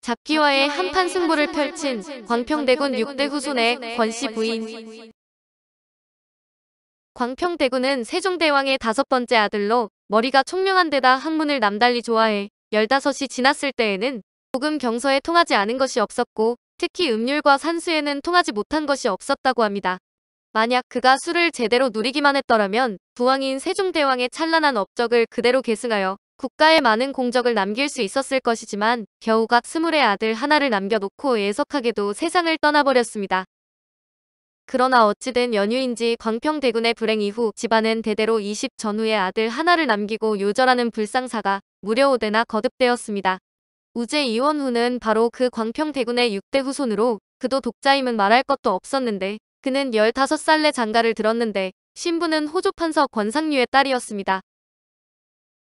잡기와의 한판 승부를 펼친 광평대군 6대 후손의 권씨 부인 광평대군은 세종대왕의 다섯 번째 아들로 머리가 총명한 데다 학문을 남달리 좋아해 15이 지났을 때에는 조금 경서에 통하지 않은 것이 없었고 특히 음률과 산수에는 통하지 못한 것이 없었다고 합니다. 만약 그가 술을 제대로 누리기만 했더라면 부왕인 세종대왕의 찬란한 업적을 그대로 계승하여 국가에 많은 공적을 남길 수 있었을 것이지만 겨우각 스물의 아들 하나를 남겨놓고 애석하게도 세상을 떠나버렸습니다. 그러나 어찌된 연유인지 광평대군의 불행 이후 집안은 대대로 20 전후의 아들 하나를 남기고 요절하는 불상사가 무려 5대나 거듭되었습니다. 우재 이원후는 바로 그 광평대군의 6대 후손으로 그도 독자임은 말할 것도 없었는데 그는 15살내 장가를 들었는데 신부는 호조판서 권상류의 딸이었습니다.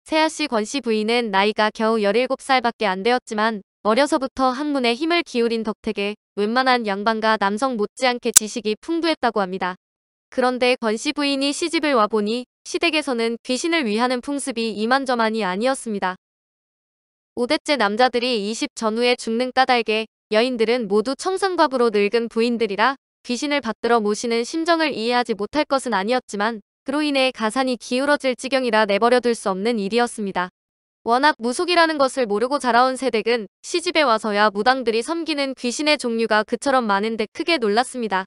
세아씨 권씨 부인은 나이가 겨우 17살밖에 안 되었지만 어려서부터 학문에 힘을 기울인 덕택에 웬만한 양반과 남성 못지않게 지식이 풍부했다고 합니다. 그런데 권씨 부인이 시집을 와보니 시댁에서는 귀신을 위하는 풍습이 이만저만이 아니었습니다. 5대째 남자들이 20 전후에 죽는 까닭에 여인들은 모두 청산과부로 늙은 부인들이라 귀신을 받들어 모시는 심정을 이해하지 못할 것은 아니었지만 그로 인해 가산이 기울어질 지경이라 내버려둘 수 없는 일이었습니다. 워낙 무속이라는 것을 모르고 자라온 세댁은 시집에 와서야 무당들이 섬기는 귀신의 종류가 그처럼 많은데 크게 놀랐습니다.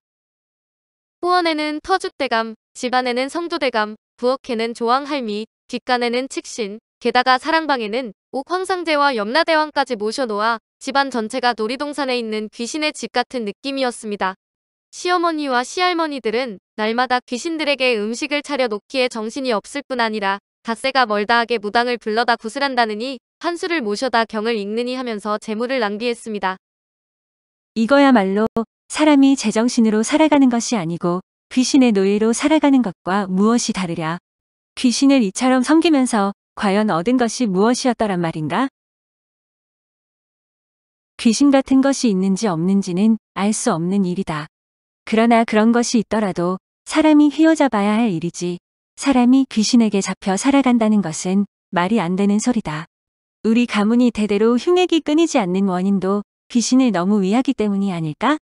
후원에는 터줏대감, 집안에는 성조대감, 부엌에는 조왕할미, 뒷간에는 칙신, 게다가 사랑방에는 옥황상제와 염라대왕까지 모셔놓아 집안 전체가 놀이동산에 있는 귀신의 집 같은 느낌이었습니다. 시어머니와 시할머니들은 날마다 귀신들에게 음식을 차려놓기에 정신이 없을 뿐 아니라 닷새가 멀다 하게 무당을 불러다 구슬한다느니 한수를 모셔다 경을 읽느니 하면서 재물을 낭비했습니다. 이거야말로 사람이 제정신으로 살아가는 것이 아니고 귀신의 노예로 살아가는 것과 무엇이 다르랴. 귀신을 이처럼 섬기면서 과연 얻은 것이 무엇이었더란 말인가? 귀신 같은 것이 있는지 없는지는 알 수 없는 일이다. 그러나 그런 것이 있더라도 사람이 휘어잡아야 할 일이지 사람이 귀신에게 잡혀 살아간다는 것은 말이 안 되는 소리다. 우리 가문이 대대로 흉액이 끊이지 않는 원인도 귀신을 너무 위하기 때문이 아닐까?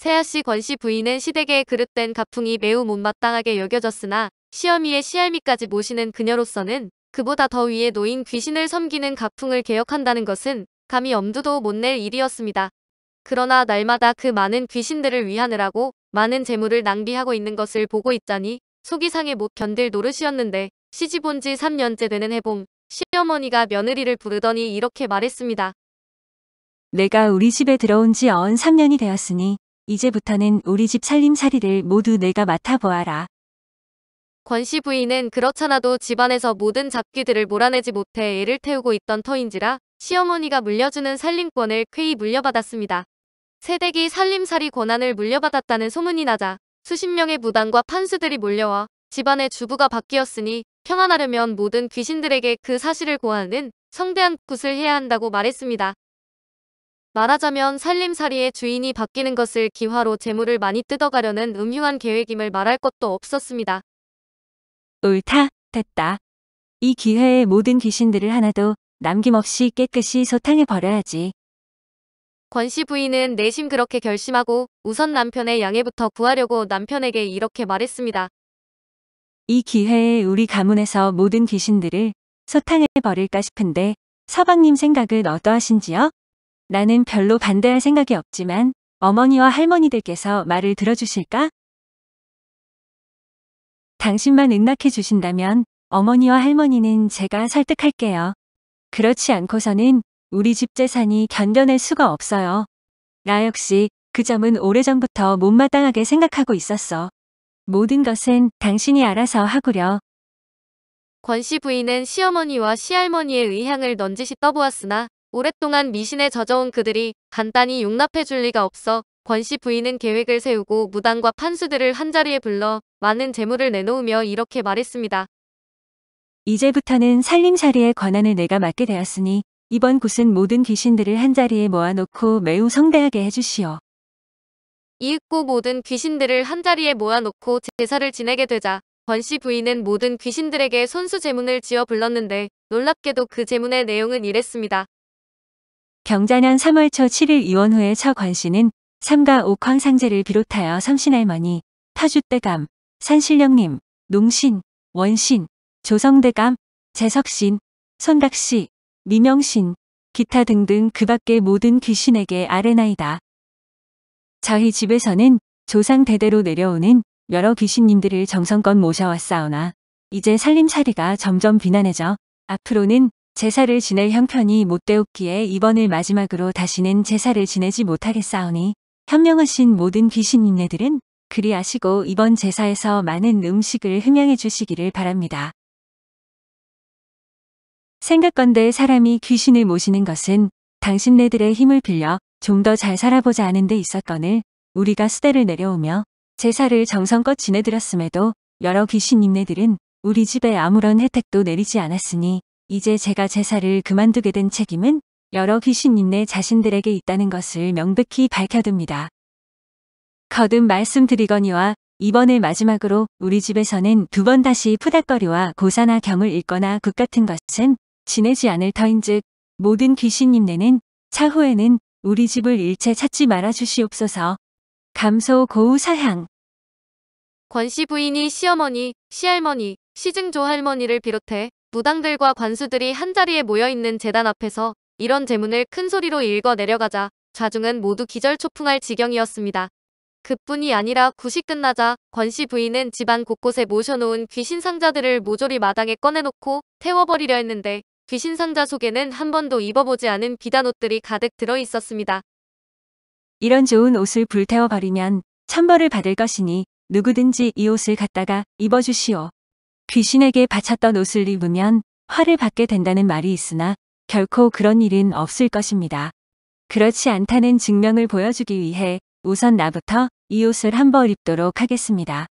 세아씨 권씨 부인은 시댁의 그릇된 가풍이 매우 못마땅하게 여겨졌으나 시어미의 시알미까지 모시는 그녀로서는 그보다 더 위에 놓인 귀신을 섬기는 가풍을 개혁한다는 것은 감히 엄두도 못 낼 일이었습니다. 그러나 날마다 그 많은 귀신들을 위하느라고 많은 재물을 낭비하고 있는 것을 보고 있자니 속이 상해 못 견딜 노릇이었는데 시집 온지 3년째 되는 해봄 시어머니가 며느리를 부르더니 이렇게 말했습니다. 내가 우리 집에 들어온 지언 3년이 되었으니 이제부터는 우리 집 살림살이를 모두 내가 맡아보아라. 권씨 부인은 그렇잖아도 집안에서 모든 잡귀들을 몰아내지 못해 애를 태우고 있던 터인지라 시어머니가 물려주는 살림권을 쾌히 물려받았습니다. 세댁이 살림살이 권한을 물려받았다는 소문이 나자 수십 명의 무당과 판수들이 몰려와 집안의 주부가 바뀌었으니 평안하려면 모든 귀신들에게 그 사실을 고하는 성대한 굿을 해야 한다고 말했습니다. 말하자면 살림살이의 주인이 바뀌는 것을 기화로 재물을 많이 뜯어가려는 음흉한 계획임을 말할 것도 없었습니다. 옳다, 됐다. 이 기회에 모든 귀신들을 하나도 남김없이 깨끗이 소탕해 버려야지. 권씨 부인은 내심 그렇게 결심하고 우선 남편의 양해부터 구하려고 남편에게 이렇게 말했습니다. 이 기회에 우리 가문에서 모든 귀신들을 소탕해 버릴까 싶은데 서방님 생각은 어떠하신지요? 나는 별로 반대할 생각이 없지만 어머니와 할머니들께서 말을 들어주실까? 당신만 응낙해 주신다면 어머니와 할머니는 제가 설득할게요. 그렇지 않고서는 우리 집 재산이 견뎌낼 수가 없어요. 나 역시 그 점은 오래전부터 못마땅하게 생각하고 있었어. 모든 것은 당신이 알아서 하구려. 권씨 부인은 시어머니와 시할머니의 의향을 넌지시 떠보았으나 오랫동안 미신에 젖어온 그들이 간단히 용납해 줄 리가 없어 권씨 부인은 계획을 세우고 무당과 판수들을 한자리에 불러 많은 재물을 내놓으며 이렇게 말했습니다. 이제부터는 살림살이의 권한을 내가 맡게 되었으니 이번 곳은 모든 귀신들을 한자리에 모아놓고 매우 성대하게 해주시오. 이윽고 모든 귀신들을 한자리에 모아놓고 제사를 지내게 되자 권씨 부인은 모든 귀신들에게 손수 제문을 지어 불렀는데 놀랍게도 그 제문의 내용은 이랬습니다. 경자년 3월 초 7일 이원후에 처 권씨는 삼가 옥황상제를 비롯하여 성신할머니, 타주대감, 산신령님, 농신, 원신, 조성대감, 재석신, 손각시, 미명신, 기타 등등 그 밖의 모든 귀신에게 아뢰나이다. 저희 집에서는 조상 대대로 내려오는 여러 귀신님들을 정성껏 모셔왔사오나 이제 살림살이가 점점 비난해져 앞으로는 제사를 지낼 형편이 못 되었기에 이번을 마지막으로 다시는 제사를 지내지 못하겠사오니 현명하신 모든 귀신인네들은 그리 아시고 이번 제사에서 많은 음식을 흠양해 주시기를 바랍니다. 생각건대 사람이 귀신을 모시는 것은 당신네들의 힘을 빌려 좀 더 잘 살아보자 하는 데있었거늘 우리가 수대를 내려오며 제사를 정성껏 지내드렸음에도 여러 귀신님네들은 우리 집에 아무런 혜택도 내리지 않았으니 이제 제가 제사를 그만두게 된 책임은 여러 귀신인내 자신들에게 있다는 것을 명백히 밝혀둡니다. 거듭 말씀드리거니와 이번을 마지막으로 우리 집에서는 두 번 다시 푸닥거리와 고사나 경을 읽거나 굿 같은 것은 지내지 않을 터인즉 모든 귀신님네는 차후에는 우리 집을 일체 찾지 말아 주시옵소서. 감소 고우 사향 권씨 부인이 시어머니, 시할머니, 시증조할머니를 비롯해 무당들과 관수들이 한자리에 모여있는 재단 앞에서 이런 제문을 큰 소리로 읽어 내려가자 좌중은 모두 기절초풍할 지경이었습니다. 그뿐이 아니라 굿이 끝나자 권씨 부인은 집안 곳곳에 모셔놓은 귀신 상자들을 모조리 마당에 꺼내놓고 태워버리려 했는데 귀신 상자 속에는 한 번도 입어보지 않은 비단 옷들이 가득 들어있었습니다. 이런 좋은 옷을 불태워버리면 참벌을 받을 것이니 누구든지 이 옷을 갖다가 입어주시오. 귀신에게 바쳤던 옷을 입으면 화를 받게 된다는 말이 있으나 결코 그런 일은 없을 것입니다. 그렇지 않다는 증명을 보여주기 위해 우선 나부터 이 옷을 한 벌 입도록 하겠습니다.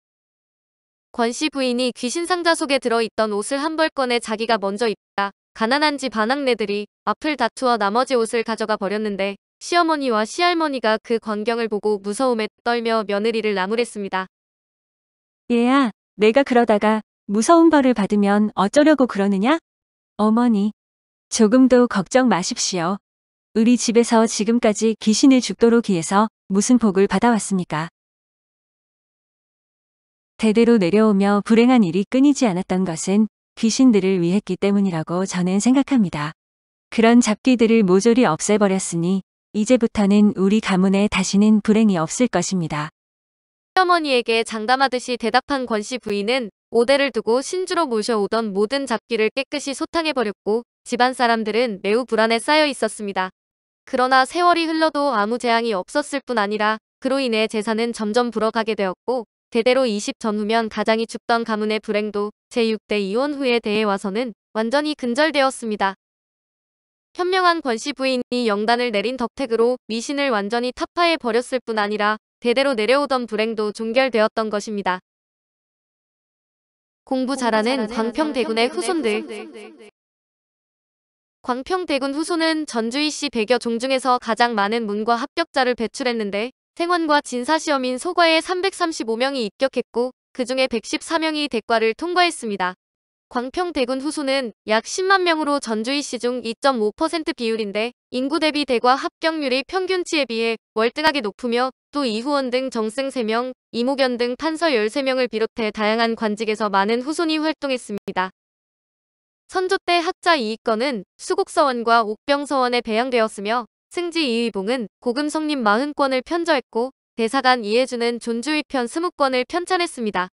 권씨 부인이 귀신 상자 속에 들어있던 옷을 한 벌 꺼내 자기가 먼저 입다 가난한 집 반항네들이 앞을 다투어 나머지 옷을 가져가 버렸는데 시어머니와 시할머니가 그 광경을 보고 무서움에 떨며 며느리를 나무랬습니다. 얘야, 내가 그러다가 무서운 벌을 받으면 어쩌려고 그러느냐? 어머니, 조금도 걱정 마십시오. 우리 집에서 지금까지 귀신을 죽도록 기해서 무슨 복을 받아왔습니까? 대대로 내려오며 불행한 일이 끊이지 않았던 것은 귀신들을 위했기 때문이라고 저는 생각합니다. 그런 잡귀들을 모조리 없애버렸으니 이제부터는 우리 가문에 다시는 불행이 없을 것입니다. 시어머니에게 장담하듯이 대답한 권씨 부인은 오대를 두고 신주로 모셔오던 모든 잡귀를 깨끗이 소탕해버렸고 집안 사람들은 매우 불안에 쌓여 있었습니다. 그러나 세월이 흘러도 아무 재앙이 없었을 뿐 아니라 그로 인해 재산은 점점 불어가게 되었고 대대로 20 전후면 가장이 죽던 가문의 불행도 제6대 이혼 후에 대해 와서는 완전히 근절되었습니다. 현명한 권씨 부인이 영단을 내린 덕택으로 미신을 완전히 타파해 버렸을 뿐 아니라 대대로 내려오던 불행도 종결되었던 것입니다. 공부 잘하는 광평대군의 후손들 광평대군 후손은 전주이씨 백여종 중에서 가장 많은 문과 합격자를 배출했는데 생원과 진사시험인 소과에 335명이 입격했고 그 중에 114명이 대과를 통과했습니다. 광평대군 후손은 약 10만 명으로 전주이씨 중 2.5% 비율인데 인구 대비 대과 합격률이 평균치에 비해 월등하게 높으며 또 이후원 등 정승 3명, 이무견 등 판서 13명을 비롯해 다양한 관직에서 많은 후손이 활동했습니다. 선조 때 학자 이익건은 수국서원과 옥병서원에 배양되었으며 승지 이위봉은고금성님 40권을 편저했고 대사관 이해주는 존주위편 20권을 편찬했습니다.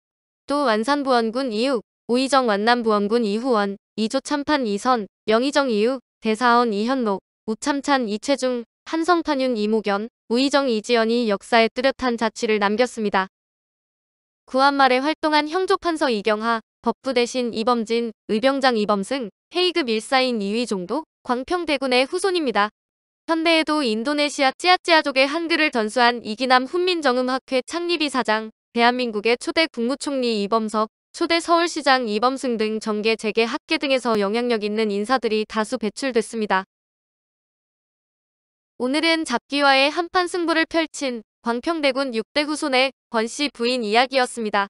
또 완산부원군 이후 우이정 완남부원군 이후원, 이조 참판 이선, 영희정 이후 대사원 이현록, 우참찬 이채중, 한성판윤 이무견 우이정 이지연이 역사에 뚜렷한 자취를 남겼습니다. 구한말에 활동한 형조판서 이경하, 법부 대신 이범진, 의병장 이범승, 회의급 일사인 이위종도 광평대군의 후손입니다. 현대에도 인도네시아 찌아찌아족의 한글을 전수한 이기남 훈민정음학회 창립이 사장, 대한민국의 초대 국무총리 이범석, 초대 서울시장 이범승 등 정계 재계 학계 등에서 영향력 있는 인사들이 다수 배출됐습니다. 오늘은 잡기와의 한판 승부를 펼친 광평대군 6대 후손의 권씨 부인 이야기였습니다.